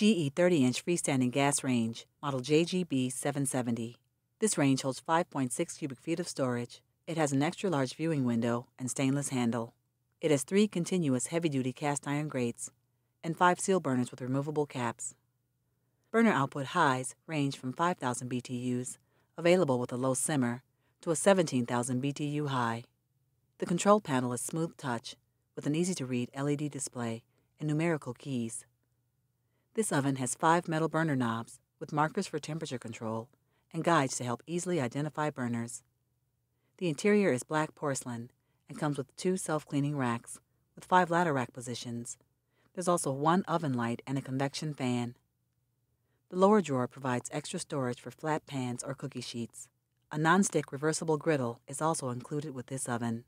GE 30 inch freestanding gas range, model JGB 770. This range holds 5.6 cubic feet of storage. It has an extra large viewing window and stainless handle. It has three continuous heavy duty cast iron grates and five seal burners with removable caps. Burner output highs range from 5,000 BTUs, available with a low simmer, to a 17,000 BTU high. The control panel is smooth touch with an easy to read LED display and numerical keys. This oven has five metal burner knobs with markers for temperature control and guides to help easily identify burners. The interior is black porcelain and comes with two self-cleaning racks with five ladder rack positions. There's also one oven light and a convection fan. The lower drawer provides extra storage for flat pans or cookie sheets. A non-stick reversible griddle is also included with this oven.